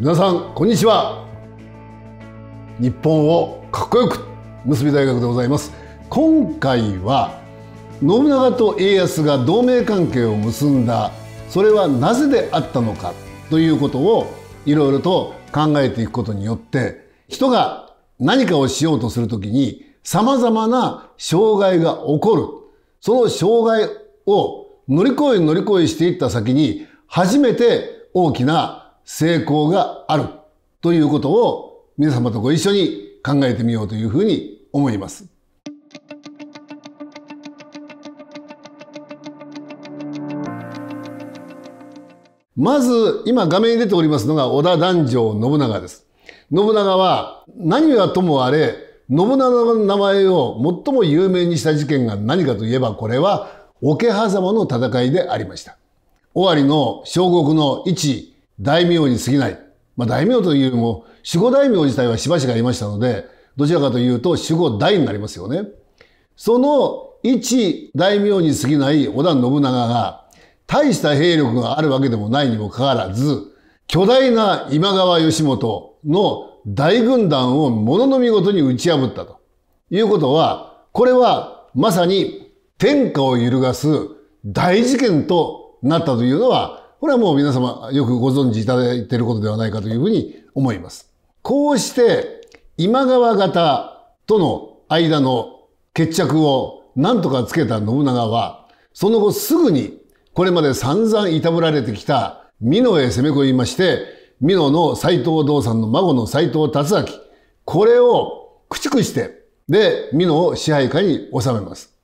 皆さんこんにちは日本をかっこよく結び大学でございます今回は信長と家康が同盟関係を結んだそれはなぜであったのかということをいろいろと考えていくことによって人が何かをしようとするときに様々な障害が起こるその障害を乗り越え乗り越えしていった先に初めて大きな成功があるということを皆様とご一緒に考えてみようというふうに思います。まず、今画面に出ておりますのが織田壇上信長です。信長は何はともあれ、信長の名前を最も有名にした事件が何かといえばこれは桶狭間の戦いでありました。尾張の小国の一大名に過ぎない。まあ、大名というよりも、守護大名自体はしばしばいましたので、どちらかというと守護大になりますよね。その一大名に過ぎない織田信長が、大した兵力があるわけでもないにもかかわらず、巨大な今川義元の大軍団をものの見事に打ち破ったということは、これはまさに天下を揺るがす大事件となったというのはこれはもう皆様よくご存知いただいていることではないかというふうに思います。こうして今川方との間の決着を何とかつけた信長は、その後すぐにこれまで散々いたぶられてきた美濃へ攻め込みまして、美濃の斎藤道さんの孫の斎藤達明、これを駆逐して、で、美濃を支配下に収めます。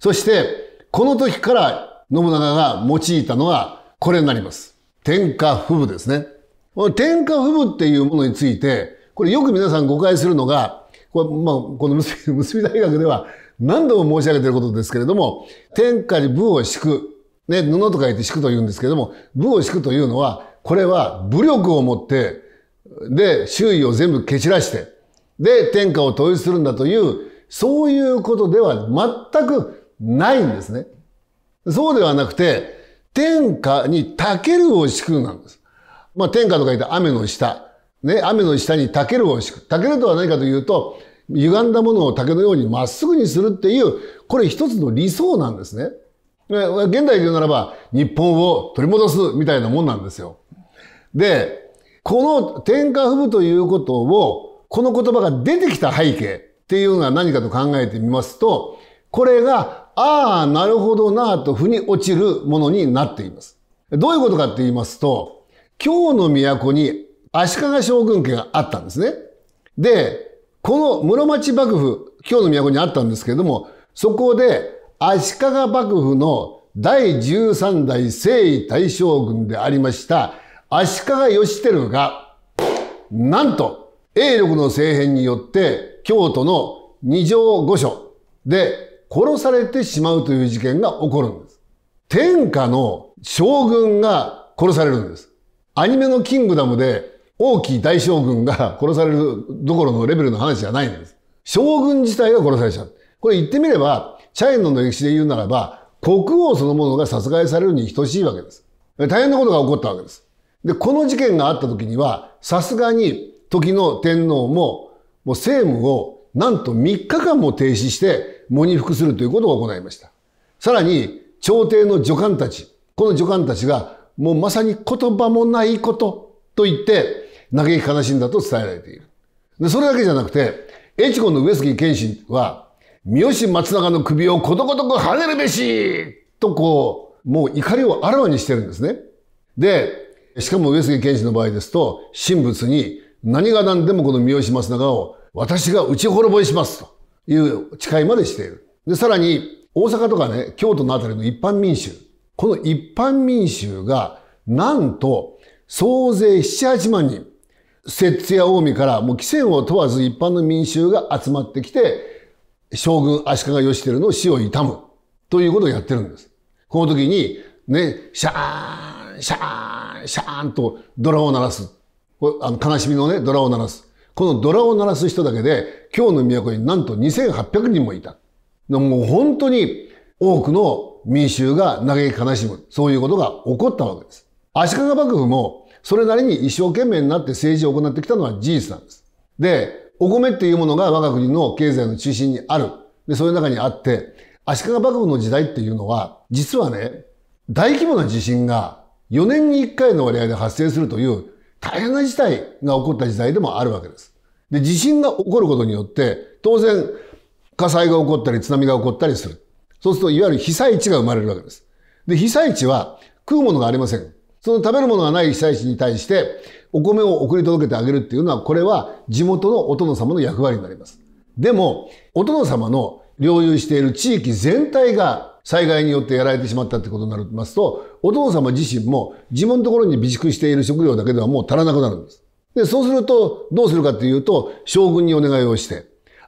そして、この時から信長が用いたのはこれになります。天下不武ですね。この天下不武っていうものについて、これよく皆さん誤解するのが、これまあ、この結び結び大学では何度も申し上げていることですけれども、天下に武を敷く、ね、布と書いて敷くと言うんですけれども、武を敷くというのは、これは武力を持って、で、周囲を全部蹴散らして、で、天下を統一するんだという、そういうことでは全くないんですね。そうではなくて、天下にたけるを敷くなんです。まあ、天下とか言って雨の下。ね、雨の下にたけるを敷く。たけるとは何かというと、歪んだものを竹のようにまっすぐにするっていう、これ一つの理想なんですね。現代で言うならば、日本を取り戻すみたいなもんなんですよ。で、この天下不武ということを、この言葉が出てきた背景っていうのは何かと考えてみますと、これが、ああ、なるほどなと腑に落ちるものになっています。どういうことかって言いますと、京の都に足利将軍家があったんですね。で、この室町幕府、京の都にあったんですけれども、そこで足利幕府の第13代征夷大将軍でありました足利義輝が、なんと、英力の政変によって京都の二条御所で殺されてしまうという事件が起こるんです。天下の将軍が殺されるんです。アニメのキングダムで大きい大将軍が殺されるどころのレベルの話じゃないんです。将軍自体が殺されちゃう。これ言ってみれば、チャイノの歴史で言うならば、国王そのものが殺害されるに等しいわけです。大変なことが起こったわけです。で、この事件があった時には、さすがに時の天皇も、もう政務をなんと3日間も停止して喪に服するということを行いました。さらに、朝廷の助官たち、この助官たちが、もうまさに言葉もないことと言って、嘆き悲しんだと伝えられている。でそれだけじゃなくて、越後の上杉謙信は、三好松永の首をことごとく跳ねるべしとこう、もう怒りをあらわにしてるんですね。で、しかも上杉謙信の場合ですと、神仏に何が何でもこの三好松永を私が打ち滅ぼしますと。いう誓いまでしている。で、さらに、大阪とかね、京都のあたりの一般民衆。この一般民衆が、なんと、総勢7、8万人。摂津や近江からもう規船を問わず一般の民衆が集まってきて、将軍足利義輝の死を悼むということをやってるんです。この時に、ね、シャーン、シャーン、シャーンとドラを鳴らす。あの悲しみのね、ドラを鳴らす。このドラを鳴らす人だけで、今日の都になんと2800人もいた。もう本当に多くの民衆が嘆き悲しむ。そういうことが起こったわけです。足利幕府もそれなりに一生懸命になって政治を行ってきたのは事実なんです。で、お米っていうものが我が国の経済の中心にある。で、そういう中にあって、足利幕府の時代っていうのは、実はね、大規模な地震が4年に1回の割合で発生するという大変な事態が起こった時代でもあるわけです。で、地震が起こることによって、当然、火災が起こったり津波が起こったりする。そうすると、いわゆる被災地が生まれるわけです。で、被災地は食うものがありません。その食べるものがない被災地に対して、お米を送り届けてあげるっていうのは、これは地元のお殿様の役割になります。でも、お殿様の領有している地域全体が災害によってやられてしまったってことになりますと、お父様自身も自分のところに備蓄している食料だけではもう足らなくなるんです。で、そうすると、どうするかっていうと、将軍にお願いをして、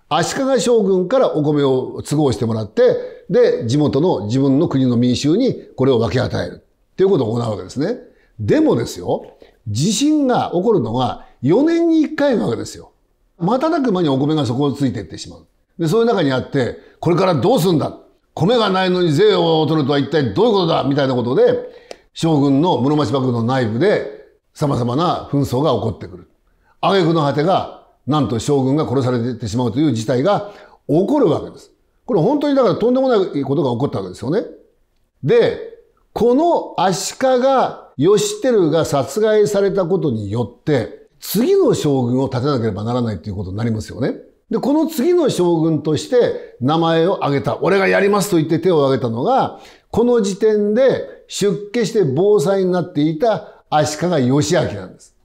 足利将軍からお米を都合してもらって、で、地元の自分の国の民衆にこれを分け与える。っていうことを行うわけですね。でもですよ、地震が起こるのが4年に1回なわけですよ。瞬く間にお米がそこをついていってしまう。で、そういう中にあって、これからどうすんだ米がないのに税を取るとは一体どういうことだみたいなことで、将軍の室町幕府の内部で様々な紛争が起こってくる。挙句の果てが、なんと将軍が殺されてしまうという事態が起こるわけです。これ本当にだからとんでもないことが起こったわけですよね。で、この足利義輝が殺害されたことによって、次の将軍を立てなければならないということになりますよね。で、この次の将軍として名前を挙げた。俺がやりますと言って手を挙げたのが、この時点で出家して防災になっていた足利義明なんです。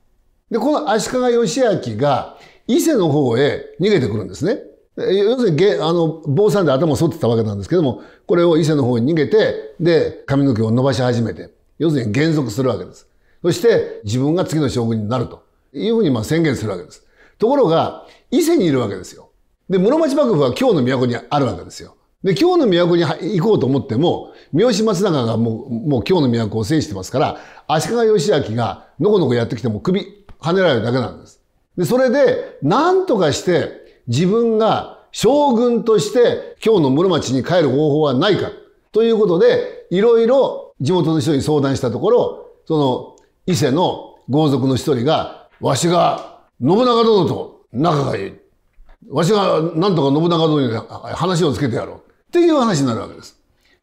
で、この足利義明が伊勢の方へ逃げてくるんですね。要するに、あの、坊さんで頭を剃ってたわけなんですけども、これを伊勢の方に逃げて、で、髪の毛を伸ばし始めて、要するに減速するわけです。そして、自分が次の将軍になるというふうにまあ宣言するわけです。ところが、伊勢にいるわけですよ。で、室町幕府は京の都にあるわけですよ。で、京の都に行こうと思っても、三好松永がもう、もう京の都を制してますから、足利義明がのこのこやってきても首跳ねられるだけなんです。で、それで、なんとかして自分が将軍として京の室町に帰る方法はないか。ということで、いろいろ地元の人に相談したところ、その伊勢の豪族の一人が、わしが信長殿と仲がいい。わしがなんとか信長殿に話をつけてやろう。っていう話になるわけです。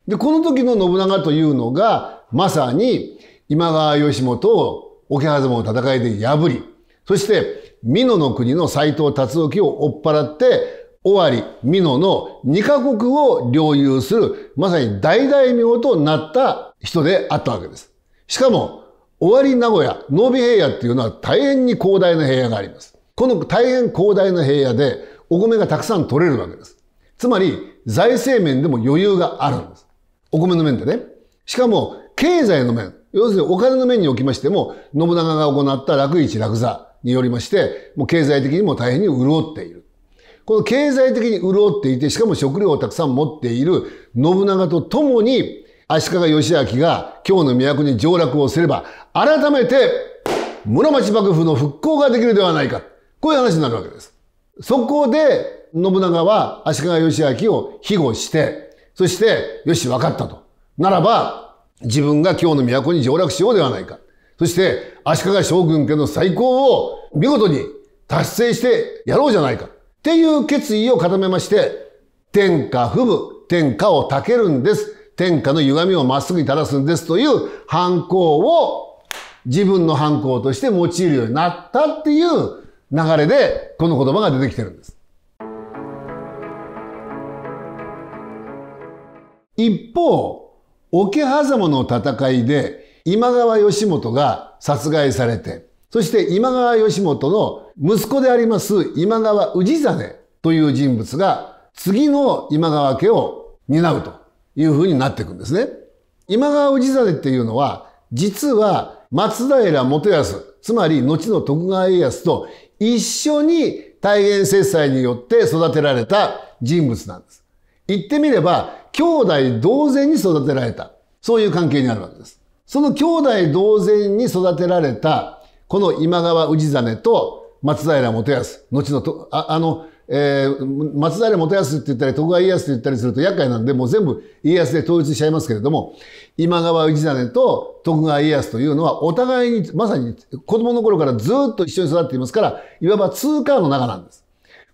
で、この時の信長というのが、まさに今川義元を桶狭間の戦いで破り、そして美濃の国の斎藤達興を追っ払って、尾張、美濃の二カ国を領有する、まさに大大名となった人であったわけです。しかも、尾張名古屋、濃美平野っていうのは大変に広大な平野があります。この大変広大な平野でお米がたくさん取れるわけです。つまり、財政面でも余裕があるんです。お米の面でね。しかも、経済の面、要するにお金の面におきましても、信長が行った楽市楽座によりまして、もう経済的にも大変に潤っている。この経済的に潤っていて、しかも食料をたくさん持っている信長と共に、足利義明が今日の都に上洛をすれば、改めて室町幕府の復興ができるではないか。こういう話になるわけです。そこで、信長は足利義明を庇護して、そして、よし、分かったと。ならば、自分が京の都に上洛しようではないか。そして、足利将軍家の再興を見事に達成してやろうじゃないか。っていう決意を固めまして、天下不武、天下をたけるんです。天下の歪みをまっすぐに垂らすんですという反抗を自分の反抗として用いるようになったっていう流れで、この言葉が出てきてるんです。一方、桶狭間の戦いで今川義元が殺害されて、そして今川義元の息子であります今川氏真という人物が次の今川家を担うというふうになっていくんですね。今川氏真っていうのは実は松平元康、つまり後の徳川家康と一緒に体現切裁によって育てられた人物なんです。言ってみれば、兄弟同然に育てられた。そういう関係にあるわけです。その兄弟同然に育てられた、この今川氏真と松平元康、後のと、ああの、えー、松平元康って言ったり、徳川家康って言ったりすると厄介なんで、もう全部家康で統一しちゃいますけれども、今川氏真と徳川家康というのは、お互いに、まさに子供の頃からずっと一緒に育っていますから、いわば通貨の中なんです。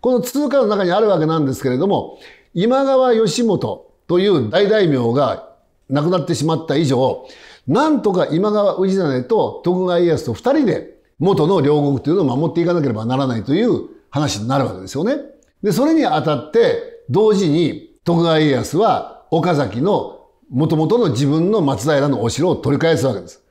この通貨の中にあるわけなんですけれども、今川義元という大大名が亡くなってしまった以上、なんとか今川氏真と徳川家康と二人で元の両国というのを守っていかなければならないという話になるわけですよね。で、それにあたって、同時に徳川家康は岡崎の元々の自分の松平のお城を取り返すわけです。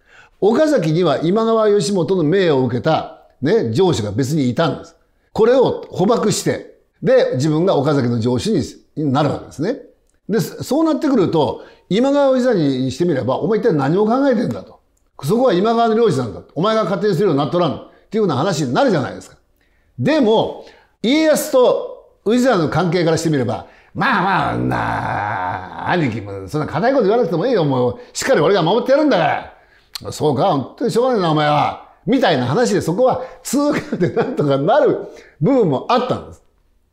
岡崎には今川義元の命を受けた、ね、上司が別にいたんです。これを捕獲して、で、自分が岡崎の上司になるわけですね。で、そうなってくると、今川さんにしてみれば、お前一体何を考えてんだと。そこは今川の領事なんだ。お前が勝手にするようになっとらん。っていうような話になるじゃないですか。でも、家康と氏真の関係からしてみれば、まあまあ、なあ、兄貴も、そんな硬いこと言わなくてもいいよ。もう、しっかり俺が守ってやるんだから。そうか、本当にしょうがないな、お前は。みたいな話で、そこは通過でなんとかなる部分もあったんです。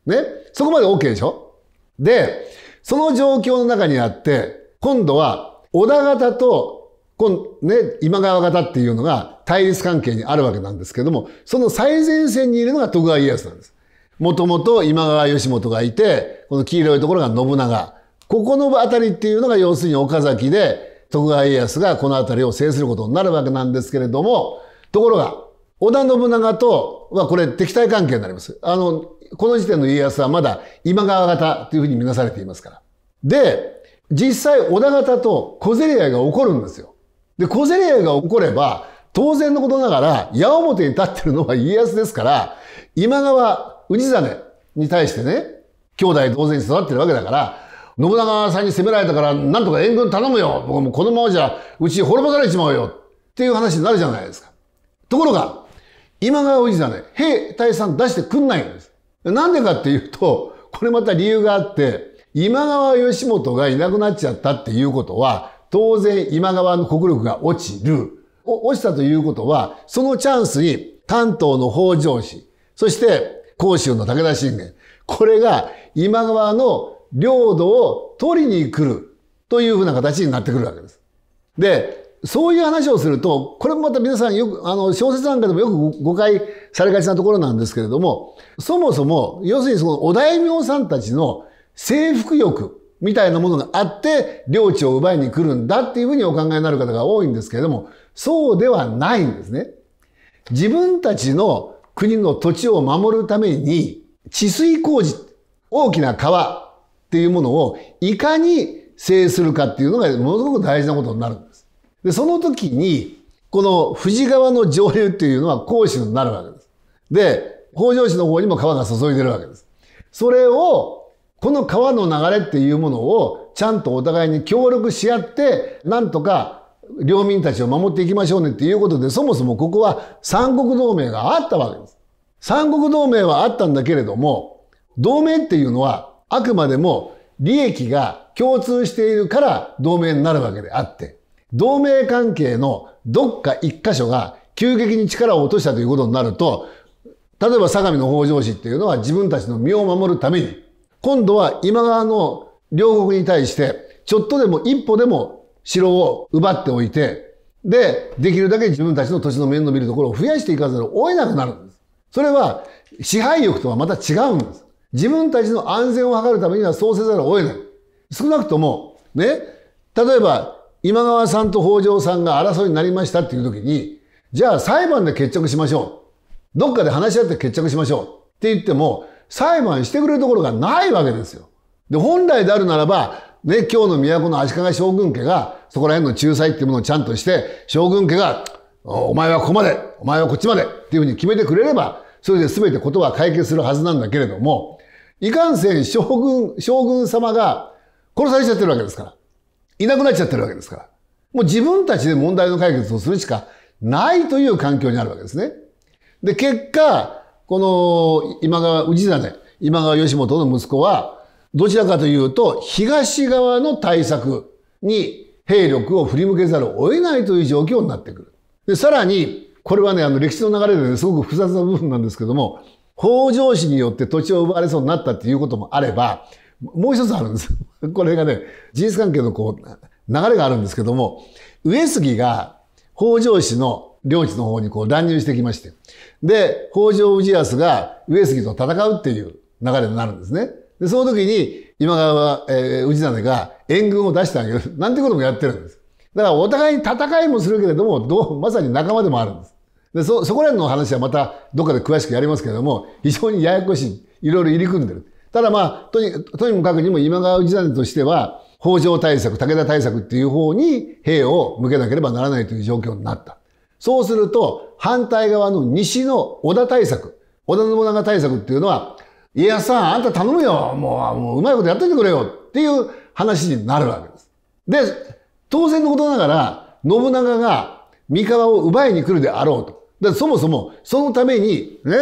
ね。そこまで OK でしょで、その状況の中にあって、今度は、織田方とこのね、今川方っていうのが対立関係にあるわけなんですけども、その最前線にいるのが徳川家康なんです。もともと今川義元がいて、この黄色いところが信長。ここの辺りっていうのが要するに岡崎で、徳川家康がこの辺りを制することになるわけなんですけれども、ところが、織田信長とはこれ敵対関係になります。あの、この時点の家康はまだ今川方というふうに見なされていますから。で、実際織田方と小競り合いが起こるんですよ。で、小競り合いが起これば、当然のことながら、矢面に立ってるのは家康ですから、今川氏真に対してね、兄弟同然に育ってるわけだから、信長さんに責められたから、なんとか援軍頼むよ。僕もこのままじゃ、うち滅ぼされちまうよ。っていう話になるじゃないですか。ところが、今川氏真、兵隊さん出してくんないんです。なんでかっていうと、これまた理由があって、今川義元がいなくなっちゃったっていうことは、当然今川の国力が落ちる。落ちたということは、そのチャンスに関東の北条氏、そして甲州の武田信玄、これが今川の領土を取りに来るというふうな形になってくるわけです。で、そういう話をすると、これもまた皆さんよく、あの、小説なんかでもよく誤解されがちなところなんですけれども、そもそも、要するにそのお大名さんたちの征服欲、みたいなものがあって、領地を奪いに来るんだっていうふうにお考えになる方が多いんですけれども、そうではないんですね。自分たちの国の土地を守るために、治水工事、大きな川っていうものをいかに制するかっていうのがものすごく大事なことになるんです。で、その時に、この富士川の上流っていうのは甲州になるわけです。で、北条氏の方にも川が注いでるわけです。それをこの川の流れっていうものをちゃんとお互いに協力し合って、なんとか領民たちを守っていきましょうねっていうことで、そもそもここは三国同盟があったわけです。三国同盟はあったんだけれども、同盟っていうのはあくまでも利益が共通しているから同盟になるわけであって、同盟関係のどっか一箇所が急激に力を落としたということになると、例えば相模の北条氏っていうのは自分たちの身を守るために、今度は今川の両国に対して、ちょっとでも一歩でも城を奪っておいて、で、できるだけ自分たちの土地の面の見るところを増やしていかざるを得なくなるんです。それは支配欲とはまた違うんです。自分たちの安全を図るためにはそうせざるを得ない。少なくとも、ね、例えば今川さんと北条さんが争いになりましたっていう時に、じゃあ裁判で決着しましょう。どっかで話し合って決着しましょう。って言っても、裁判してくれるところがないわけですよ。で、本来であるならば、ね、今日の都の足利将軍家が、そこら辺の仲裁っていうものをちゃんとして、将軍家が、お前はここまで、お前はこっちまでっていうふうに決めてくれれば、それで全てことは解決するはずなんだけれども、いかんせん将軍、将軍様が殺されちゃってるわけですから。いなくなっちゃってるわけですから。もう自分たちで問題の解決をするしかないという環境にあるわけですね。で、結果、この今川氏真、今川義元の息子は、どちらかというと、東側の対策に兵力を振り向けざるを得ないという状況になってくる。で、さらに、これはね、あの歴史の流れで、ね、すごく複雑な部分なんですけども、北条氏によって土地を奪われそうになったっていうこともあれば、もう一つあるんです。これがね、事実関係のこう、流れがあるんですけども、上杉が北条氏の領地の方にこう乱入してきまして。で、北条氏康が上杉と戦うっていう流れになるんですね。で、その時に今川、えー、氏真が援軍を出してあげる。なんてこともやってるんです。だからお互いに戦いもするけれども、どうまさに仲間でもあるんです。で、そ、そこら辺の話はまたどっかで詳しくやりますけれども、非常にややこしい。いろいろ入り組んでる。ただまあ、とに、とにもかくにも今川氏真としては、北条対策、武田対策っていう方に兵を向けなければならないという状況になった。そうすると、反対側の西の織田対策、織田信長対策っていうのは、家康さん、あんた頼むよもう、もううまいことやっててくれよっていう話になるわけです。で、当然のことながら、信長が三河を奪いに来るであろうと。だそもそも、そのために、ね、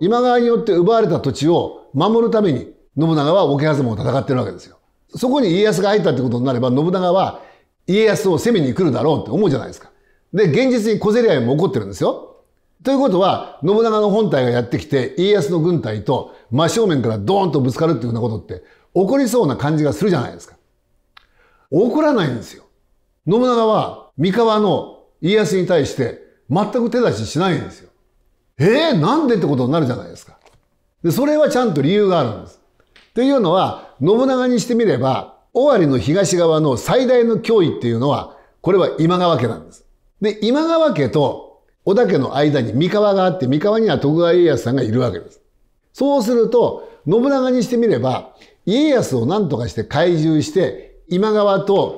今川によって奪われた土地を守るために、信長は桶狭間を戦ってるわけですよ。そこに家康が入ったってことになれば、信長は家康を攻めに来るだろうって思うじゃないですか。で、現実に小競り合いも起こってるんですよ。ということは、信長の本体がやってきて、家康の軍隊と真正面からドーンとぶつかるっていうようなことって、起こりそうな感じがするじゃないですか。起こらないんですよ。信長は、三河の家康に対して、全く手出ししないんですよ。ええー、なんでってことになるじゃないですか。で、それはちゃんと理由があるんです。というのは、信長にしてみれば、尾張の東側の最大の脅威っていうのは、これは今川家なんです。で、今川家と織田家の間に三河があって、三河には徳川家康さんがいるわけです。そうすると、信長にしてみれば、家康を何とかして懐柔して、今川と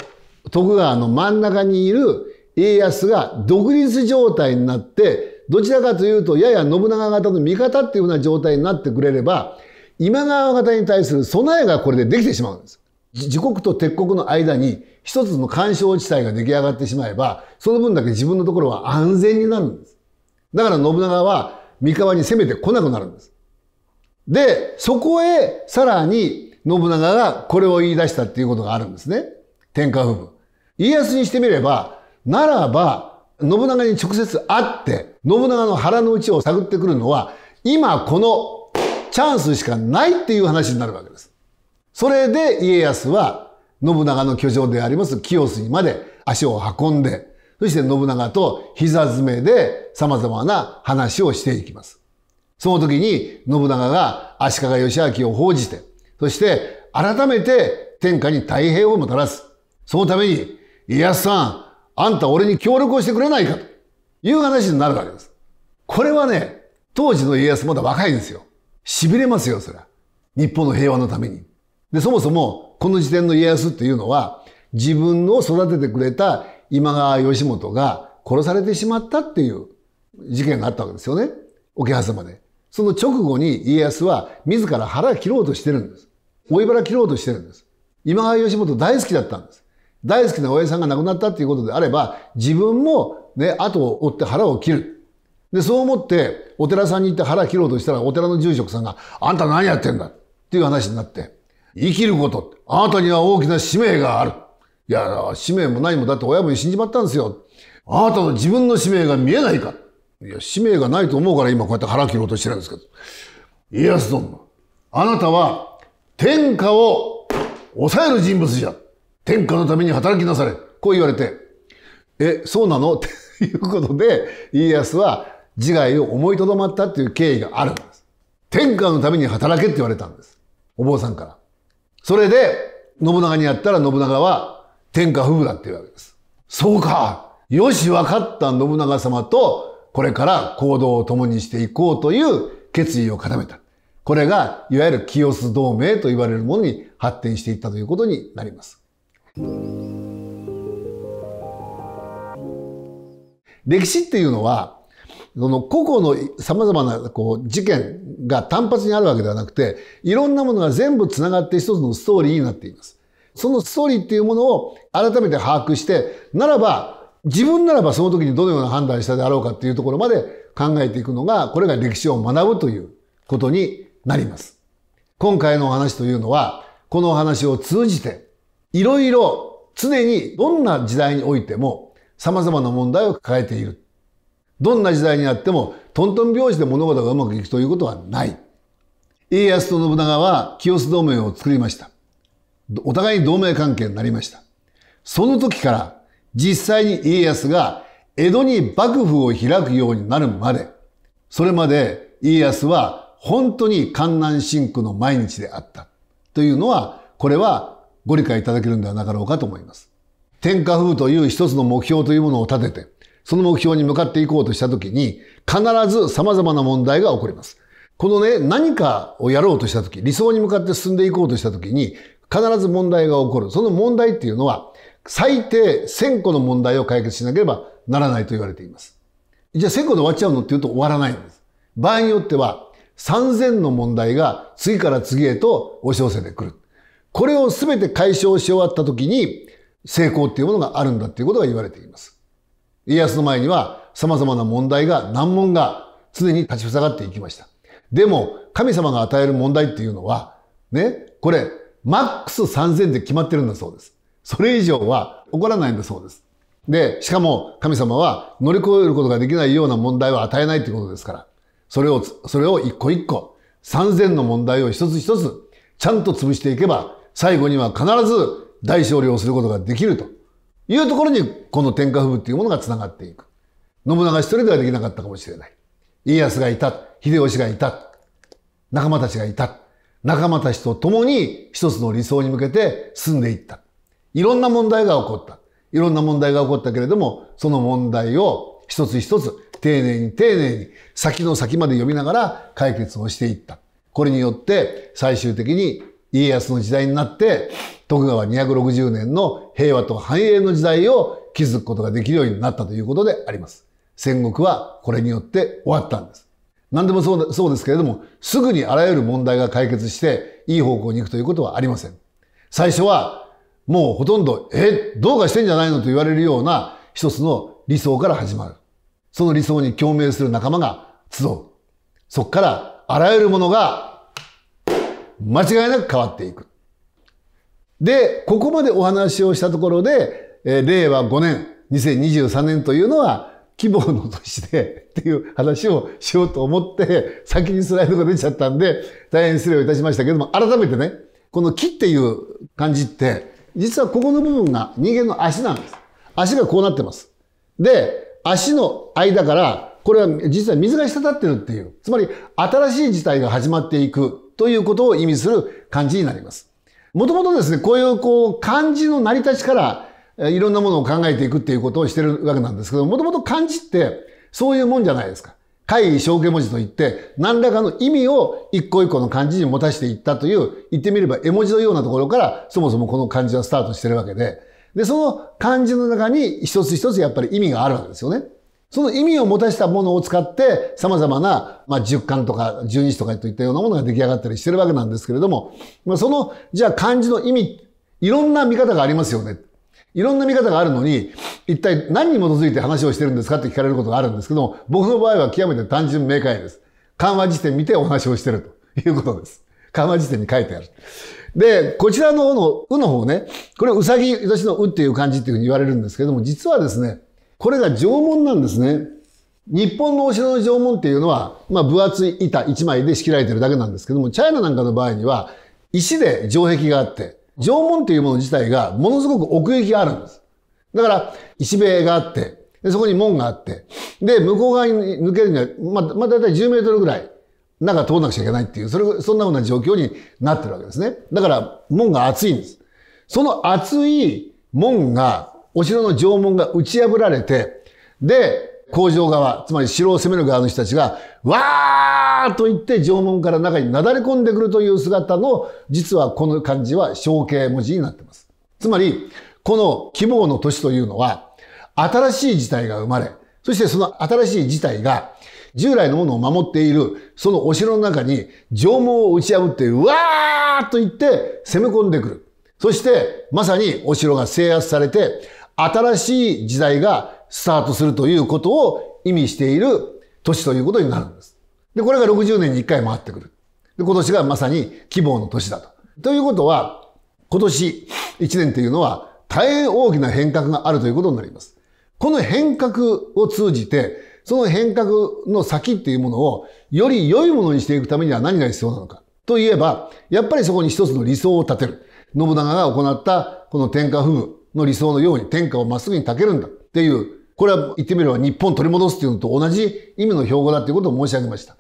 徳川の真ん中にいる家康が独立状態になって、どちらかというと、やや信長方の味方っていうような状態になってくれれば、今川方に対する備えがこれでできてしまうんです。自国と敵国の間に一つの干渉地帯が出来上がってしまえば、その分だけ自分のところは安全になるんです。だから信長は三河に攻めてこなくなるんです。で、そこへさらに信長がこれを言い出したっていうことがあるんですね。天下不分。家康にしてみれば、ならば、信長に直接会って、信長の腹の内を探ってくるのは、今このチャンスしかないっていう話になるわけです。それで家康は信長の居城であります清水まで足を運んで、そして信長と膝詰めで様々な話をしていきます。その時に信長が足利義明を奉じて、そして改めて天下に太平をもたらす。そのために、家康さん、あんた俺に協力をしてくれないかという話になるわけです。これはね、当時の家康まだ若いんですよ。痺れますよ、それは。日本の平和のために。で、そもそも、この時点の家康っていうのは、自分を育ててくれた今川義元が殺されてしまったっていう事件があったわけですよね。桶狭間で。その直後に家康は自ら腹切ろうとしてるんです。追い腹切ろうとしてるんです。今川義元大好きだったんです。大好きな親父さんが亡くなったっていうことであれば、自分もね、後を追って腹を切る。で、そう思って、お寺さんに行って腹切ろうとしたら、お寺の住職さんが、あんた何やってんだっていう話になって。生きること、あなたには大きな使命がある。いや、使命も何もだって親分死んじまったんですよ。あなたの自分の使命が見えないか。いや、使命がないと思うから今こうやって腹切ろうとしてるんですけど。家康殿、あなたは天下を抑える人物じゃ。天下のために働きなされ。こう言われて、え、そうなの ということで、家康は自害を思いとどまったっていう経緯があるんです。天下のために働けって言われたんです。お坊さんから。それで、信長にやったら信長は天下不武だっていうわけです。そうか。よし、分かった信長様と、これから行動を共にしていこうという決意を固めた。これが、いわゆる清須同盟と言われるものに発展していったということになります。歴史っていうのは、その個々の様々なこう事件が単発にあるわけではなくて、いろんなものが全部繋がって一つのストーリーになっています。そのストーリーっていうものを改めて把握して、ならば、自分ならばその時にどのような判断したであろうかっていうところまで考えていくのが、これが歴史を学ぶということになります。今回のお話というのは、このお話を通じて、いろいろ常にどんな時代においても様々な問題を抱えている。どんな時代にあっても、トントン拍子で物事がうまくいくということはない。家康と信長は清須同盟を作りました。お互いに同盟関係になりました。その時から実際に家康が江戸に幕府を開くようになるまで、それまで家康は本当に観南神区の毎日であったというのは、これはご理解いただけるんではなかろうかと思います。天下風という一つの目標というものを立てて、その目標に向かっていこうとしたときに、必ず様々な問題が起こります。このね、何かをやろうとしたとき、理想に向かって進んでいこうとしたときに、必ず問題が起こる。その問題っていうのは、最低1000個の問題を解決しなければならないと言われています。じゃあ1000個で終わっちゃうのっていうと終わらないんです。場合によっては、3000の問題が次から次へと押し寄せてくる。これを全て解消し終わった時に成功っていうものがあるんだっていうことが言われています。家康の前には様々な問題が、難問が常に立ちふさがっていきました。でも、神様が与える問題っていうのは、ね、これ、マックス3000で決まってるんだそうです。それ以上は起こらないんだそうです。で、しかも神様は乗り越えることができないような問題を与えないということですから、それを、それを一個一個、3000の問題を一つ一つ、ちゃんと潰していけば、最後には必ず大勝利をすることができると。いうところにこの天下布武っていうものが繋がっていく。信長一人ではできなかったかもしれない。家康がいた、秀吉がいた、仲間たちがいた、仲間たちと共に一つの理想に向けて進んでいった。いろんな問題が起こった。いろんな問題が起こったけれども、その問題を一つ一つ丁寧に丁寧に先の先まで読みながら解決をしていった。これによって最終的に家康の時代になって徳川260年の平和と繁栄の時代を築くことができるようになったということであります。戦国はこれによって終わったんです。何でもそうそうですけれども、すぐにあらゆる問題が解決して、いい方向に行くということはありません。最初は、もうほとんど、え、どうかしてんじゃないのと言われるような一つの理想から始まる。その理想に共鳴する仲間が集う。そこから、あらゆるものが、間違いなく変わっていく。で、ここまでお話をしたところで、えー、令和5年、2023年というのは、希望の年でっていう話をしようと思って、先にスライドが出ちゃったんで、大変失礼をいたしましたけども、改めてね、この木っていう感じって、実はここの部分が人間の足なんです。足がこうなってます。で、足の間から、これは実は水が滴ってるっていう、つまり新しい事態が始まっていくということを意味する感じになります。もともとですね、こういうこう漢字の成り立ちからいろんなものを考えていくっていうことをしてるわけなんですけど、もともと漢字ってそういうもんじゃないですか。会議象形文字といって、何らかの意味を一個一個の漢字に持たせていったという、言ってみれば絵文字のようなところから、そもそもこの漢字はスタートしてるわけで、で、その漢字の中に一つ一つやっぱり意味があるわけですよね。その意味を持たしたものを使って、様々な、まあ、十巻とか十二子とかといったようなものが出来上がったりしてるわけなんですけれども、まあ、その、じゃあ漢字の意味、いろんな見方がありますよね。いろんな見方があるのに、一体何に基づいて話をしてるんですかって聞かれることがあるんですけども、僕の場合は極めて単純明快です。緩和辞典見てお話をしてると いうことです。緩和辞典に書いてある。で、こちらのうの、うの方ね、これはうさぎ私のうっていう漢字っていうふうに言われるんですけども、実はですね、これが縄文なんですね。日本のお城の縄文っていうのは、まあ、分厚い板1枚で仕切られてるだけなんですけども、チャイナなんかの場合には、石で城壁があって、縄文っていうもの自体がものすごく奥行きがあるんです。だから、石塀があって、でそこに門があって、で、向こう側に抜けるには、まあ、まあ、だいたい10メートルぐらい、中通らなくちゃいけないっていう、それ、そんなような状況になってるわけですね。だから、門が厚いんです。その厚い門がお城の城門が打ち破られて、で、工場側、つまり城を攻める側の人たちが、わーと言って城門から中になだれ込んでくるという姿の、実はこの漢字は象形文字になってます。つまり、この希望の年というのは、新しい事態が生まれ、そしてその新しい事態が、従来のものを守っている、そのお城の中に、城門を打ち破って、うわーと言って攻め込んでくる。そして、まさにお城が制圧されて、新しい時代がスタートするということを意味している年ということになるんです。で、これが60年に1回回ってくる。で、今年がまさに希望の年だと。ということは、今年1年というのは大変大きな変革があるということになります。この変革を通じて、その変革の先っていうものをより良いものにしていくためには何が必要なのか。といえば、やっぱりそこに一つの理想を立てる。信長が行ったこの天下不武の理想のように天下をまっすぐに炊けるんだっていう、これは言ってみれば日本を取り戻すというのと同じ意味の標語だということを申し上げました。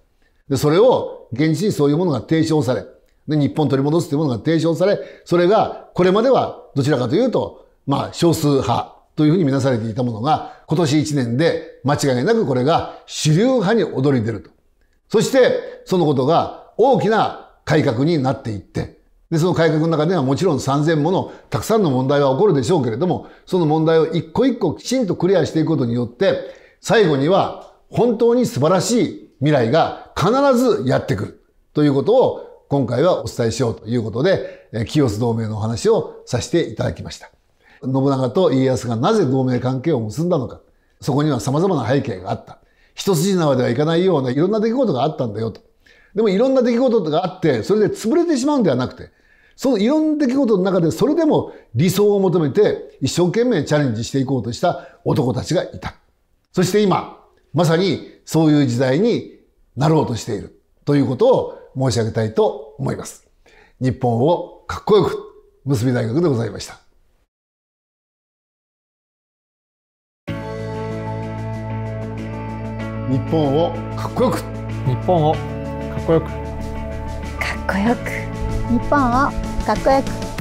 で、それを現地にそういうものが提唱され、で、日本を取り戻すというものが提唱され、それがこれまではどちらかというと、まあ少数派というふうに見なされていたものが、今年1年で間違いなくこれが主流派に躍り出ると。そして、そのことが大きな改革になっていって、で、その改革の中ではもちろん3000ものたくさんの問題は起こるでしょうけれども、その問題を一個一個きちんとクリアしていくことによって、最後には本当に素晴らしい未来が必ずやってくるということを今回はお伝えしようということで、清須同盟のお話をさせていただきました。信長と家康がなぜ同盟関係を結んだのか、そこには様々な背景があった。一筋縄ではいかないようないろんな出来事があったんだよと。でもいろんな出来事があって、それで潰れてしまうんではなくて、そのいろんな出来事の中でそれでも理想を求めて一生懸命チャレンジしていこうとした男たちがいた。そして今、まさにそういう時代になろうとしているということを申し上げたいと思います。日本をかっこよく結び大学でございました。日本をかっこよく日本をかっこよくかっこよく日本をかっこよく